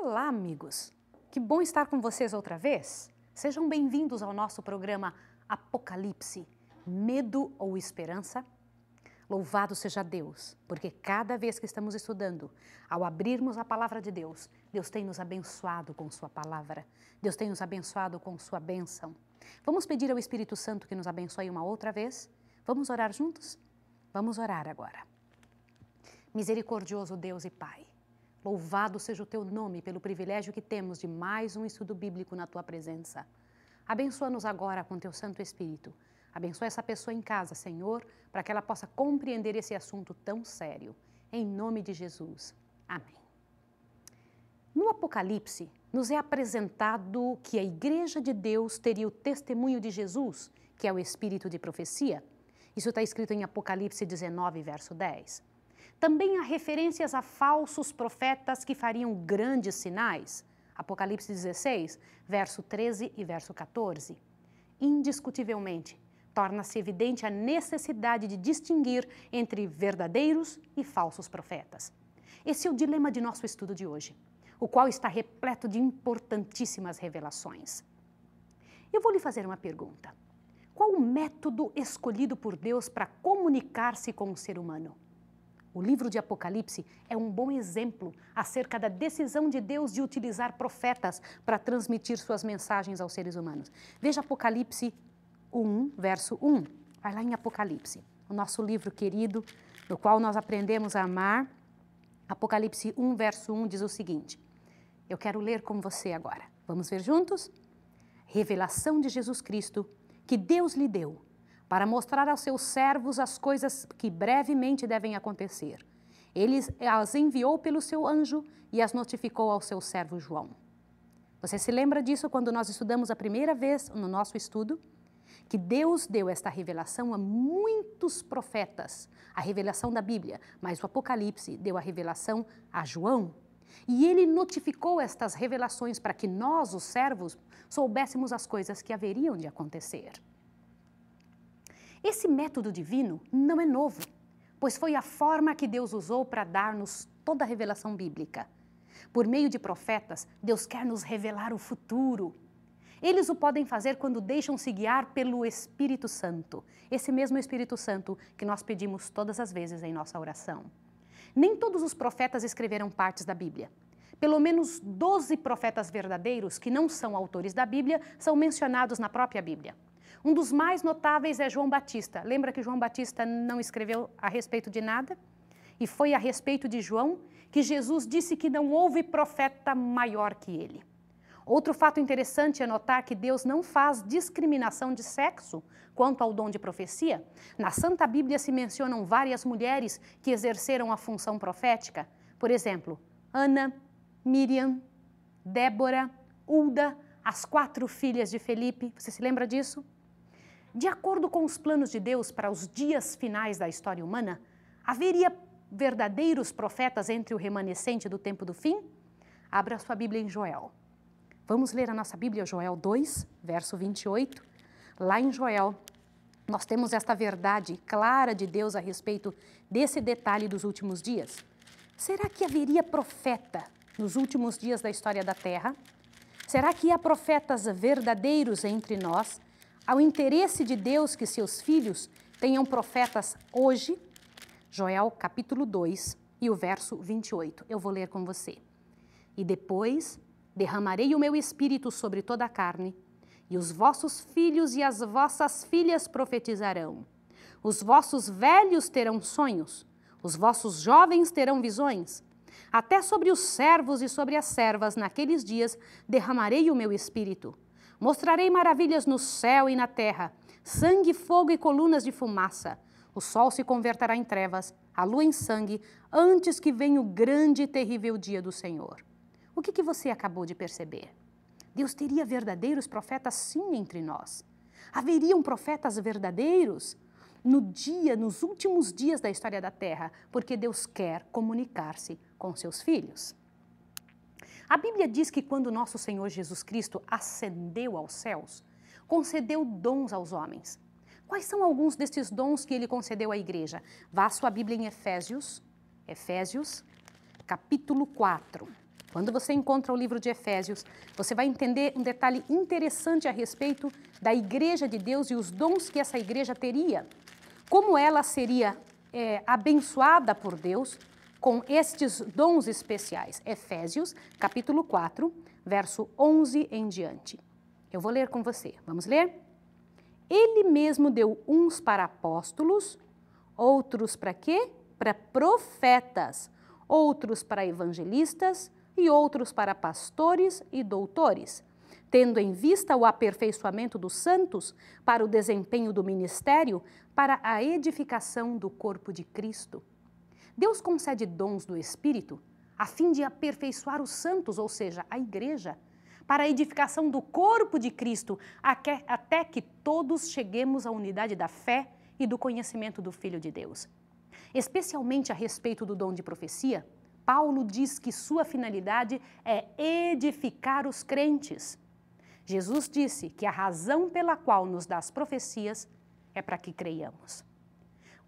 Olá, amigos! Que bom estar com vocês outra vez! Sejam bem-vindos ao nosso programa Apocalipse: Medo ou Esperança? Louvado seja Deus, porque cada vez que estamos estudando, ao abrirmos a palavra de Deus, Deus tem nos abençoado com Sua palavra, Deus tem nos abençoado com Sua bênção. Vamos pedir ao Espírito Santo que nos abençoe uma outra vez? Vamos orar juntos? Vamos orar agora. Misericordioso Deus e Pai. Louvado seja o teu nome pelo privilégio que temos de mais um estudo bíblico na tua presença. Abençoa-nos agora com teu Santo Espírito. Abençoa essa pessoa em casa, Senhor, para que ela possa compreender esse assunto tão sério. Em nome de Jesus. Amém. No Apocalipse, nos é apresentado que a Igreja de Deus teria o testemunho de Jesus, que é o Espírito de profecia. Isso está escrito em Apocalipse 19, verso 10. Também há referências a falsos profetas que fariam grandes sinais. Apocalipse 16, verso 13 e verso 14. Indiscutivelmente, torna-se evidente a necessidade de distinguir entre verdadeiros e falsos profetas. Esse é o dilema de nosso estudo de hoje, o qual está repleto de importantíssimas revelações. Eu vou lhe fazer uma pergunta. Qual o método escolhido por Deus para comunicar-se com o ser humano? O livro de Apocalipse é um bom exemplo acerca da decisão de Deus de utilizar profetas para transmitir suas mensagens aos seres humanos. Veja Apocalipse 1, verso 1. Vai lá em Apocalipse, o nosso livro querido, no qual nós aprendemos a amar. Apocalipse 1, verso 1 diz o seguinte: Eu quero ler com você agora. Vamos ver juntos? Revelação de Jesus Cristo que Deus lhe deu para mostrar aos seus servos as coisas que brevemente devem acontecer. Ele as enviou pelo seu anjo e as notificou ao seu servo João. Você se lembra disso quando nós estudamos a primeira vez no nosso estudo? Que Deus deu esta revelação a muitos profetas, a revelação da Bíblia, mas o Apocalipse deu a revelação a João. E ele notificou estas revelações para que nós, os servos, soubéssemos as coisas que haveriam de acontecer. Esse método divino não é novo, pois foi a forma que Deus usou para dar-nos toda a revelação bíblica. Por meio de profetas, Deus quer nos revelar o futuro. Eles o podem fazer quando deixam se guiar pelo Espírito Santo, esse mesmo Espírito Santo que nós pedimos todas as vezes em nossa oração. Nem todos os profetas escreveram partes da Bíblia. Pelo menos 12 profetas verdadeiros, que não são autores da Bíblia, são mencionados na própria Bíblia. Um dos mais notáveis é João Batista. Lembra que João Batista não escreveu a respeito de nada? E foi a respeito de João que Jesus disse que não houve profeta maior que ele. Outro fato interessante é notar que Deus não faz discriminação de sexo quanto ao dom de profecia. Na Santa Bíblia se mencionam várias mulheres que exerceram a função profética. Por exemplo, Ana, Miriam, Débora, Ulda, as quatro filhas de Felipe. Você se lembra disso? De acordo com os planos de Deus para os dias finais da história humana, haveria verdadeiros profetas entre o remanescente do tempo do fim? Abra sua Bíblia em Joel. Vamos ler a nossa Bíblia, Joel 2, verso 28. Lá em Joel, nós temos esta verdade clara de Deus a respeito desse detalhe dos últimos dias. Será que haveria profeta nos últimos dias da história da Terra? Será que há profetas verdadeiros entre nós ao interesse de Deus que seus filhos tenham profetas hoje, Joel capítulo 2 e o verso 28. Eu vou ler com você. E depois derramarei o meu espírito sobre toda a carne, e os vossos filhos e as vossas filhas profetizarão. Os vossos velhos terão sonhos, os vossos jovens terão visões. Até sobre os servos e sobre as servas naqueles dias derramarei o meu espírito Mostrarei maravilhas no céu e na terra: sangue, fogo e colunas de fumaça. O sol se converterá em trevas, a lua em sangue, antes que venha o grande e terrível dia do Senhor. O que, que você acabou de perceber? Deus teria verdadeiros profetas, sim, entre nós. Haveriam profetas verdadeiros no dia, nos últimos dias da história da Terra, porque Deus quer comunicar-se com seus filhos. A Bíblia diz que quando nosso Senhor Jesus Cristo ascendeu aos céus, concedeu dons aos homens. Quais são alguns desses dons que ele concedeu à igreja? Vá à sua Bíblia em Efésios, Efésios, capítulo 4. Quando você encontra o livro de Efésios, você vai entender um detalhe interessante a respeito da igreja de Deus e os dons que essa igreja teria. Como ela seria é, abençoada por Deus com estes dons especiais. Efésios, capítulo 4, verso 11 em diante. Eu vou ler com você. Vamos ler? Ele mesmo deu uns para apóstolos, outros para quê? Para profetas, outros para evangelistas e outros para pastores e doutores, tendo em vista o aperfeiçoamento dos santos para o desempenho do ministério, para a edificação do corpo de Cristo Deus concede dons do Espírito a fim de aperfeiçoar os santos, ou seja, a igreja, para a edificação do corpo de Cristo, até que todos cheguemos à unidade da fé e do conhecimento do Filho de Deus. Especialmente a respeito do dom de profecia, Paulo diz que sua finalidade é edificar os crentes. Jesus disse que a razão pela qual nos dá as profecias é para que creiamos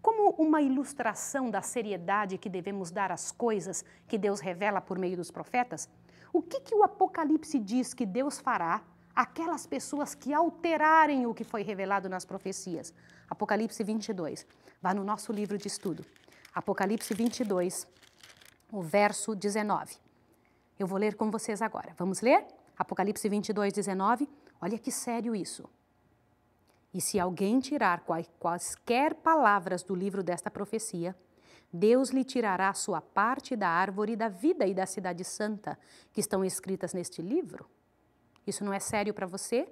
como uma ilustração da seriedade que devemos dar às coisas que Deus revela por meio dos profetas, o que, que o Apocalipse diz que Deus fará aquelas pessoas que alterarem o que foi revelado nas profecias? Apocalipse 22. Vá no nosso livro de estudo. Apocalipse 22, o verso 19. Eu vou ler com vocês agora. Vamos ler? Apocalipse 22, 19. Olha que sério isso. E se alguém tirar quaisquer palavras do livro desta profecia, Deus lhe tirará a sua parte da árvore da vida e da cidade santa que estão escritas neste livro? Isso não é sério para você?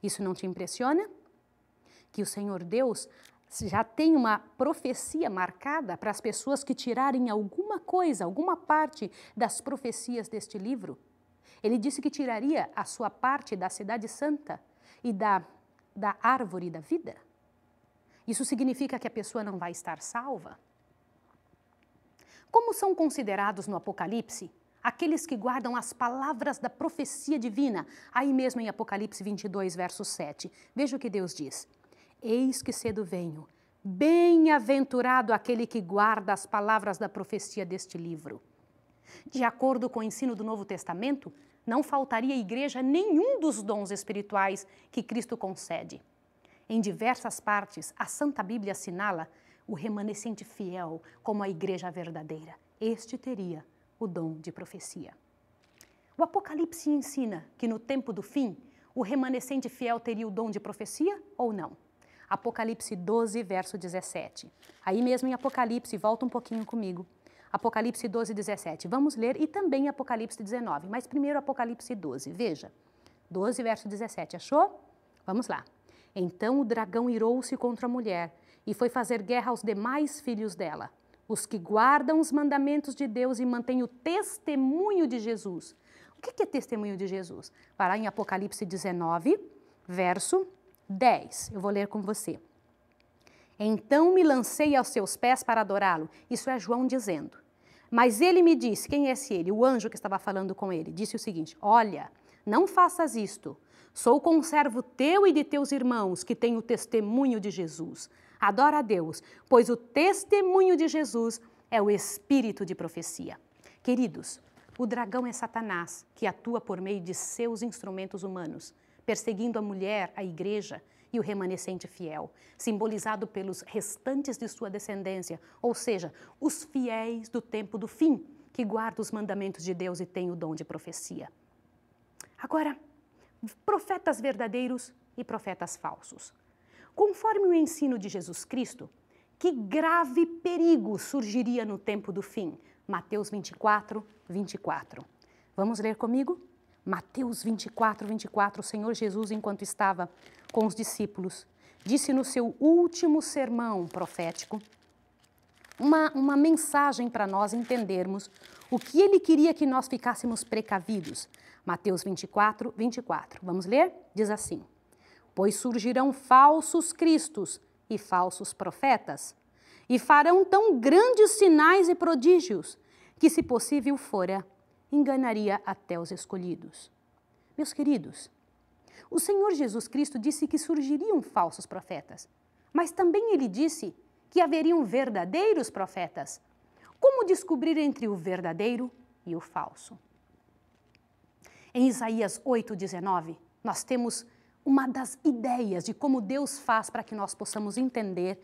Isso não te impressiona? Que o Senhor Deus já tem uma profecia marcada para as pessoas que tirarem alguma coisa, alguma parte das profecias deste livro? Ele disse que tiraria a sua parte da Cidade Santa e da da árvore da vida? Isso significa que a pessoa não vai estar salva? Como são considerados no Apocalipse aqueles que guardam as palavras da profecia divina, aí mesmo em Apocalipse 22, verso 7? Veja o que Deus diz: Eis que cedo venho. Bem-aventurado aquele que guarda as palavras da profecia deste livro. De acordo com o ensino do Novo Testamento, não faltaria à igreja nenhum dos dons espirituais que Cristo concede. Em diversas partes, a Santa Bíblia assinala o remanescente fiel como a igreja verdadeira. Este teria o dom de profecia. O Apocalipse ensina que no tempo do fim, o remanescente fiel teria o dom de profecia ou não? Apocalipse 12, verso 17. Aí mesmo em Apocalipse, volta um pouquinho comigo. Apocalipse 12, 17. Vamos ler e também Apocalipse 19, mas primeiro Apocalipse 12. Veja, 12, verso 17. Achou? Vamos lá. Então o dragão irou-se contra a mulher e foi fazer guerra aos demais filhos dela, os que guardam os mandamentos de Deus e mantêm o testemunho de Jesus. O que é testemunho de Jesus? Vai lá em Apocalipse 19, verso 10. Eu vou ler com você. Então me lancei aos seus pés para adorá-lo. Isso é João dizendo. Mas ele me disse, quem é esse ele? O anjo que estava falando com ele disse o seguinte: Olha, não faças isto. Sou conservo teu e de teus irmãos, que têm o testemunho de Jesus. Adora a Deus, pois o testemunho de Jesus é o espírito de profecia. Queridos, o dragão é Satanás, que atua por meio de seus instrumentos humanos, perseguindo a mulher, a igreja, e o remanescente fiel, simbolizado pelos restantes de sua descendência, ou seja, os fiéis do tempo do fim, que guardam os mandamentos de Deus e têm o dom de profecia. Agora, profetas verdadeiros e profetas falsos. Conforme o ensino de Jesus Cristo, que grave perigo surgiria no tempo do fim? Mateus 24, 24. Vamos ler comigo? Mateus 24, 24, o Senhor Jesus, enquanto estava com os discípulos, disse no seu último sermão profético uma, uma mensagem para nós entendermos o que ele queria que nós ficássemos precavidos. Mateus 24, 24. Vamos ler? Diz assim: Pois surgirão falsos cristos e falsos profetas, e farão tão grandes sinais e prodígios que, se possível fora, enganaria até os escolhidos. Meus queridos, o Senhor Jesus Cristo disse que surgiriam falsos profetas, mas também ele disse que haveriam verdadeiros profetas. Como descobrir entre o verdadeiro e o falso? Em Isaías 8,19, nós temos uma das ideias de como Deus faz para que nós possamos entender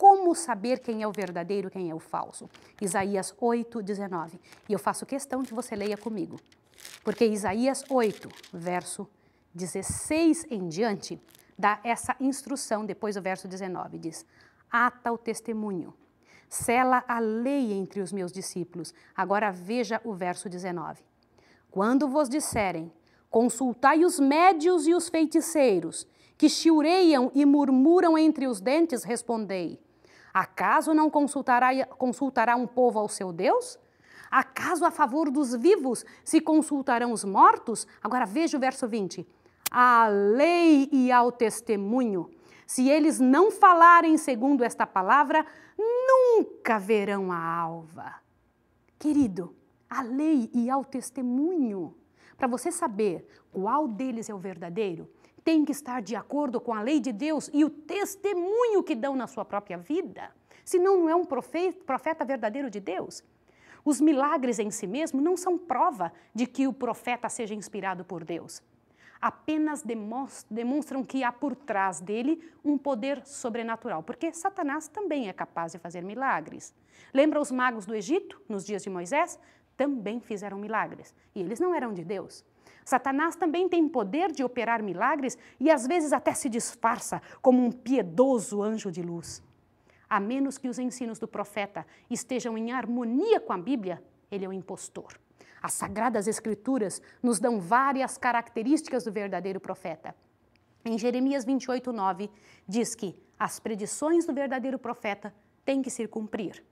como saber quem é o verdadeiro, quem é o falso? Isaías 8, 19. E eu faço questão que você leia comigo, porque Isaías 8, verso 16 em diante, dá essa instrução depois o verso 19: diz, ata o testemunho, sela a lei entre os meus discípulos. Agora veja o verso 19. Quando vos disserem, consultai os médios e os feiticeiros, que chiureiam e murmuram entre os dentes, respondei Acaso não consultará, consultará um povo ao seu Deus? Acaso a favor dos vivos se consultarão os mortos? Agora veja o verso 20. À lei e ao testemunho. Se eles não falarem segundo esta palavra, nunca verão a alva. Querido, à lei e ao testemunho. Para você saber qual deles é o verdadeiro, tem que estar de acordo com a lei de Deus e o testemunho que dão na sua própria vida, senão não é um profeta, profeta verdadeiro de Deus. Os milagres em si mesmos não são prova de que o profeta seja inspirado por Deus. Apenas demonstram que há por trás dele um poder sobrenatural, porque Satanás também é capaz de fazer milagres. Lembra os magos do Egito, nos dias de Moisés? Também fizeram milagres. E eles não eram de Deus. Satanás também tem poder de operar milagres e às vezes até se disfarça como um piedoso anjo de luz. A menos que os ensinos do profeta estejam em harmonia com a Bíblia, ele é um impostor. As sagradas escrituras nos dão várias características do verdadeiro profeta. Em Jeremias 28:9 diz que as predições do verdadeiro profeta têm que se cumprir.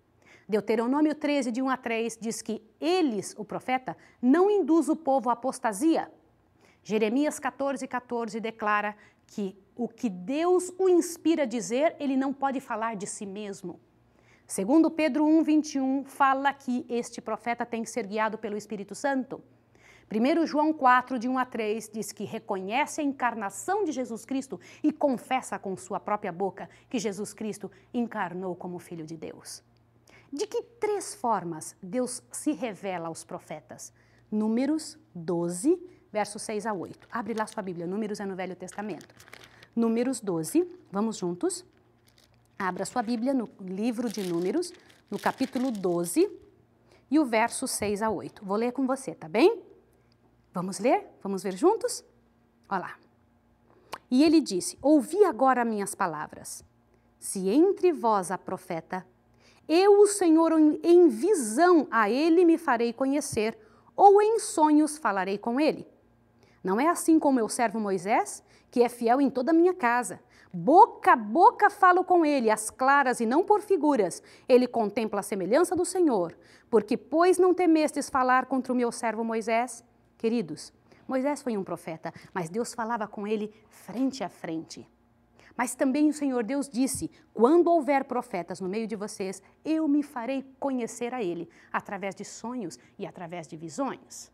Deuteronômio 13, de 1 a 3, diz que eles, o profeta, não induz o povo à apostasia. Jeremias 14, 14 declara que o que Deus o inspira a dizer, ele não pode falar de si mesmo. Segundo Pedro 1, 21, fala que este profeta tem que ser guiado pelo Espírito Santo. 1 João 4, de 1 a 3, diz que reconhece a encarnação de Jesus Cristo e confessa com sua própria boca que Jesus Cristo encarnou como Filho de Deus. De que três formas Deus se revela aos profetas? Números 12, versos 6 a 8. Abre lá sua Bíblia, Números é no Velho Testamento. Números 12, vamos juntos. Abra sua Bíblia no livro de Números, no capítulo 12, e o verso 6 a 8. Vou ler com você, tá bem? Vamos ler? Vamos ver juntos? Olha lá. E ele disse: Ouvi agora minhas palavras. Se entre vós há profeta, eu, o Senhor, em visão a ele me farei conhecer, ou em sonhos falarei com ele. Não é assim com meu servo Moisés, que é fiel em toda a minha casa. Boca a boca falo com ele, as claras e não por figuras. Ele contempla a semelhança do Senhor. Porque, pois, não temestes falar contra o meu servo Moisés? Queridos, Moisés foi um profeta, mas Deus falava com ele frente a frente. Mas também o Senhor Deus disse: quando houver profetas no meio de vocês, eu me farei conhecer a ele, através de sonhos e através de visões.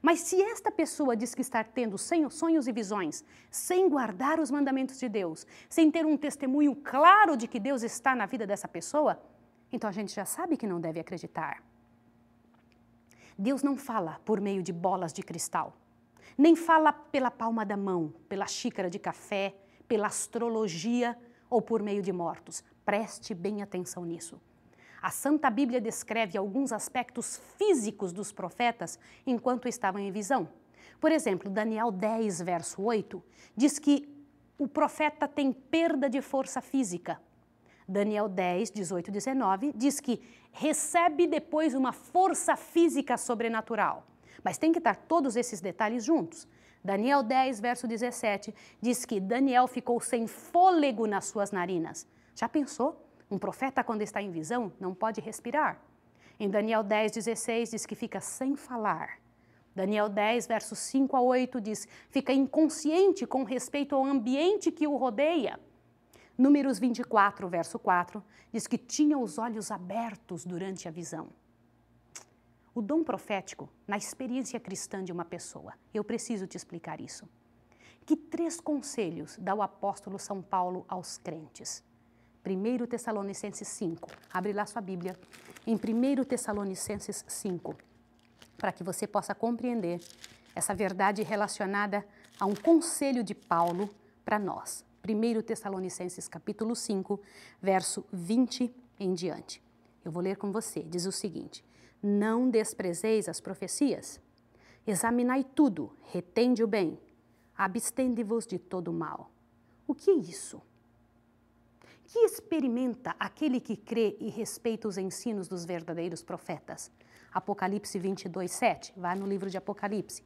Mas se esta pessoa diz que está tendo sonhos e visões, sem guardar os mandamentos de Deus, sem ter um testemunho claro de que Deus está na vida dessa pessoa, então a gente já sabe que não deve acreditar. Deus não fala por meio de bolas de cristal, nem fala pela palma da mão, pela xícara de café, pela astrologia ou por meio de mortos. Preste bem atenção nisso. A Santa Bíblia descreve alguns aspectos físicos dos profetas enquanto estavam em visão. Por exemplo, Daniel 10, verso 8, diz que o profeta tem perda de força física. Daniel 10, 18 19, diz que recebe depois uma força física sobrenatural. Mas tem que estar todos esses detalhes juntos. Daniel 10, verso 17, diz que Daniel ficou sem fôlego nas suas narinas. Já pensou? Um profeta, quando está em visão, não pode respirar. Em Daniel 10, 16, diz que fica sem falar. Daniel 10, verso 5 a 8 diz: fica inconsciente com respeito ao ambiente que o rodeia. Números 24, verso 4, diz que tinha os olhos abertos durante a visão o dom profético na experiência cristã de uma pessoa. Eu preciso te explicar isso. Que três conselhos dá o apóstolo São Paulo aos crentes? 1 Tessalonicenses 5. Abre lá sua Bíblia. Em 1 Tessalonicenses 5, para que você possa compreender essa verdade relacionada a um conselho de Paulo para nós. 1 Tessalonicenses capítulo 5, verso 20 em diante. Eu vou ler com você. Diz o seguinte: não desprezeis as profecias. Examinai tudo, retende o bem, abstende-vos de todo o mal. O que é isso? Que experimenta aquele que crê e respeita os ensinos dos verdadeiros profetas? Apocalipse 22, 7. Vai no livro de Apocalipse.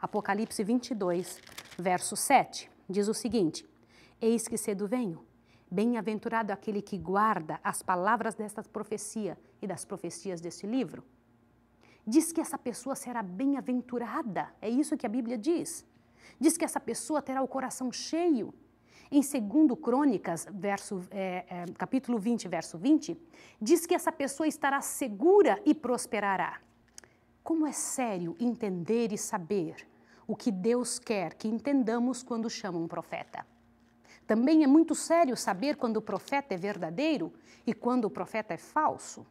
Apocalipse 22, verso 7. Diz o seguinte: Eis que cedo venho. Bem-aventurado aquele que guarda as palavras desta profecia e das profecias deste livro diz que essa pessoa será bem-aventurada. É isso que a Bíblia diz. Diz que essa pessoa terá o coração cheio. Em 2 Crônicas, verso, é, é, capítulo 20, verso 20, diz que essa pessoa estará segura e prosperará. Como é sério entender e saber o que Deus quer que entendamos quando chama um profeta. Também é muito sério saber quando o profeta é verdadeiro e quando o profeta é falso.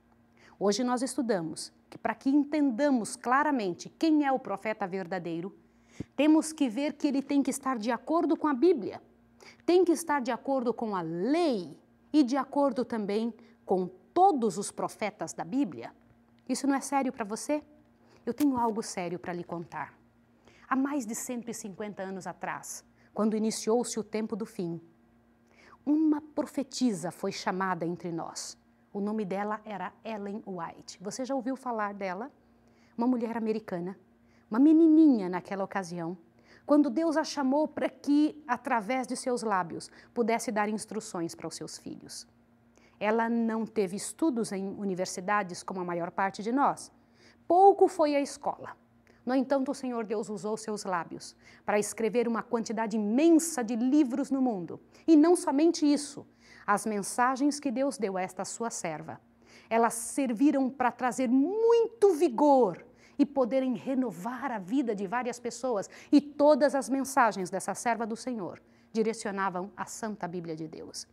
Hoje nós estudamos que para que entendamos claramente quem é o profeta verdadeiro, temos que ver que ele tem que estar de acordo com a Bíblia, tem que estar de acordo com a lei e de acordo também com todos os profetas da Bíblia. Isso não é sério para você? Eu tenho algo sério para lhe contar. Há mais de 150 anos atrás, quando iniciou-se o tempo do fim, uma profetisa foi chamada entre nós. O nome dela era Ellen White. Você já ouviu falar dela? Uma mulher americana, uma menininha naquela ocasião, quando Deus a chamou para que, através de seus lábios, pudesse dar instruções para os seus filhos. Ela não teve estudos em universidades como a maior parte de nós. Pouco foi à escola. No entanto, o Senhor Deus usou seus lábios para escrever uma quantidade imensa de livros no mundo. E não somente isso, as mensagens que Deus deu a esta sua serva. Elas serviram para trazer muito vigor e poderem renovar a vida de várias pessoas. E todas as mensagens dessa serva do Senhor direcionavam a Santa Bíblia de Deus.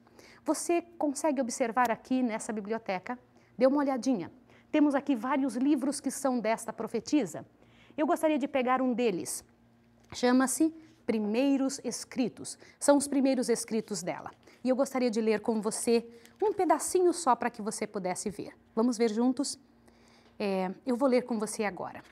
Você consegue observar aqui nessa biblioteca? Dê uma olhadinha. Temos aqui vários livros que são desta profetisa. Eu gostaria de pegar um deles. Chama-se Primeiros Escritos. São os primeiros escritos dela e eu gostaria de ler com você um pedacinho só para que você pudesse ver. Vamos ver juntos? É, eu vou ler com você agora.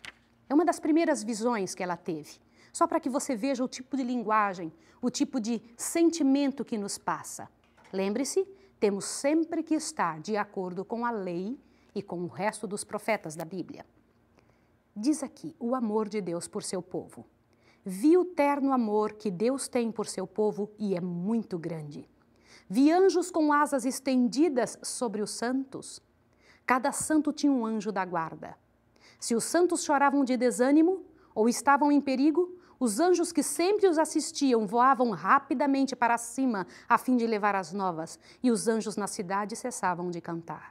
É uma das primeiras visões que ela teve, só para que você veja o tipo de linguagem, o tipo de sentimento que nos passa. Lembre-se, temos sempre que estar de acordo com a lei e com o resto dos profetas da Bíblia. Diz aqui o amor de Deus por seu povo. Vi o terno amor que Deus tem por seu povo e é muito grande. Vi anjos com asas estendidas sobre os santos. Cada santo tinha um anjo da guarda. Se os santos choravam de desânimo ou estavam em perigo, os anjos que sempre os assistiam voavam rapidamente para cima a fim de levar as novas, e os anjos na cidade cessavam de cantar.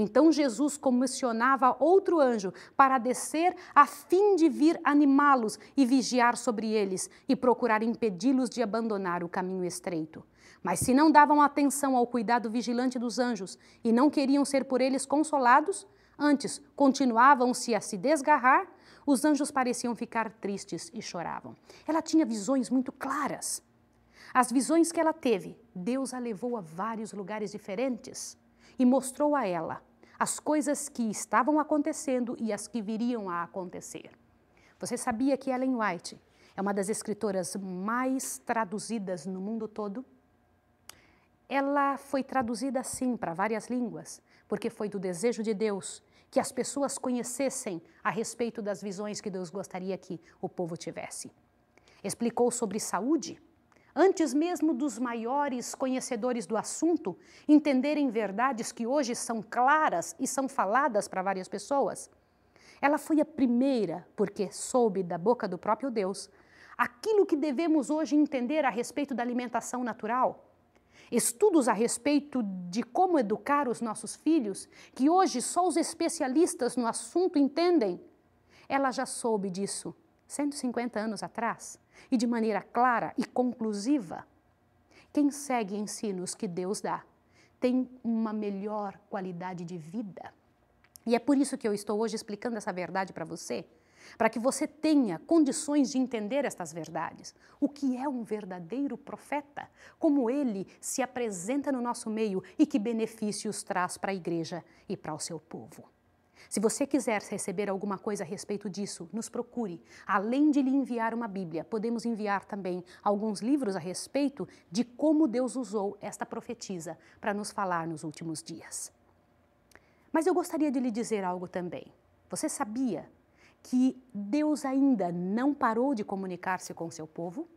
Então Jesus comissionava outro anjo para descer a fim de vir animá-los e vigiar sobre eles e procurar impedi-los de abandonar o caminho estreito. Mas se não davam atenção ao cuidado vigilante dos anjos e não queriam ser por eles consolados, antes continuavam-se a se desgarrar, os anjos pareciam ficar tristes e choravam. Ela tinha visões muito claras. As visões que ela teve, Deus a levou a vários lugares diferentes e mostrou a ela as coisas que estavam acontecendo e as que viriam a acontecer. Você sabia que Ellen White é uma das escritoras mais traduzidas no mundo todo? Ela foi traduzida sim para várias línguas, porque foi do desejo de Deus que as pessoas conhecessem a respeito das visões que Deus gostaria que o povo tivesse. Explicou sobre saúde, antes mesmo dos maiores conhecedores do assunto entenderem verdades que hoje são claras e são faladas para várias pessoas? Ela foi a primeira, porque soube da boca do próprio Deus, aquilo que devemos hoje entender a respeito da alimentação natural. Estudos a respeito de como educar os nossos filhos, que hoje só os especialistas no assunto entendem. Ela já soube disso 150 anos atrás, e de maneira clara e conclusiva, quem segue ensinos que Deus dá tem uma melhor qualidade de vida. E é por isso que eu estou hoje explicando essa verdade para você, para que você tenha condições de entender estas verdades. O que é um verdadeiro profeta? Como ele se apresenta no nosso meio e que benefícios traz para a igreja e para o seu povo. Se você quiser receber alguma coisa a respeito disso, nos procure. Além de lhe enviar uma Bíblia, podemos enviar também alguns livros a respeito de como Deus usou esta profetisa para nos falar nos últimos dias. Mas eu gostaria de lhe dizer algo também. Você sabia que Deus ainda não parou de comunicar-se com seu povo?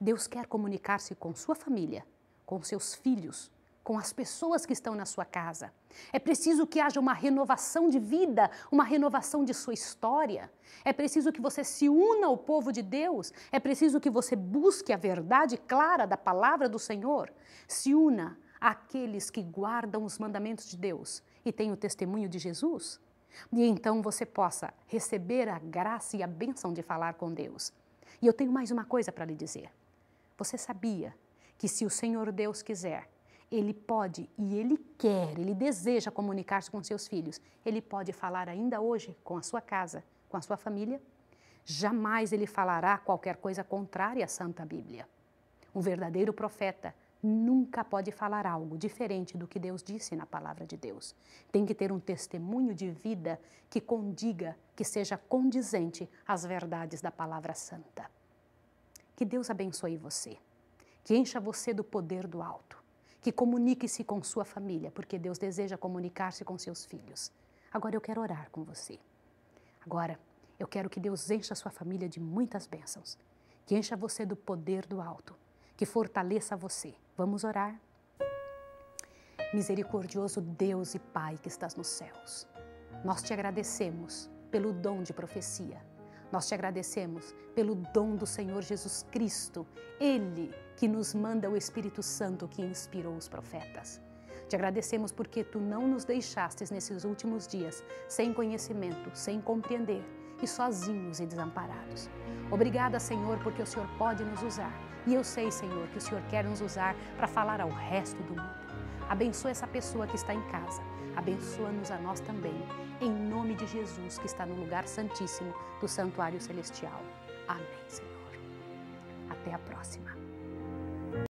Deus quer comunicar-se com sua família, com seus filhos, com as pessoas que estão na sua casa. É preciso que haja uma renovação de vida, uma renovação de sua história. É preciso que você se una ao povo de Deus. É preciso que você busque a verdade clara da palavra do Senhor. Se una àqueles que guardam os mandamentos de Deus e têm o testemunho de Jesus. E então você possa receber a graça e a bênção de falar com Deus. E eu tenho mais uma coisa para lhe dizer. Você sabia que se o Senhor Deus quiser, ele pode e ele quer, ele deseja comunicar-se com seus filhos. Ele pode falar ainda hoje com a sua casa, com a sua família. Jamais ele falará qualquer coisa contrária à Santa Bíblia. Um verdadeiro profeta nunca pode falar algo diferente do que Deus disse na palavra de Deus. Tem que ter um testemunho de vida que condiga, que seja condizente às verdades da palavra santa. Que Deus abençoe você, que encha você do poder do alto que comunique-se com sua família, porque Deus deseja comunicar-se com seus filhos. Agora eu quero orar com você. Agora, eu quero que Deus encha sua família de muitas bênçãos, que encha você do poder do alto, que fortaleça você. Vamos orar? Misericordioso Deus e Pai que estás nos céus, nós te agradecemos pelo dom de profecia. Nós te agradecemos pelo dom do Senhor Jesus Cristo, Ele que nos manda o Espírito Santo que inspirou os profetas. Te agradecemos porque tu não nos deixastes nesses últimos dias sem conhecimento, sem compreender e sozinhos e desamparados. Obrigada, Senhor, porque o Senhor pode nos usar. E eu sei, Senhor, que o Senhor quer nos usar para falar ao resto do mundo. Abençoa essa pessoa que está em casa. Abençoa-nos a nós também. Em nome de Jesus, que está no lugar santíssimo do Santuário Celestial. Amém, Senhor. Até a próxima.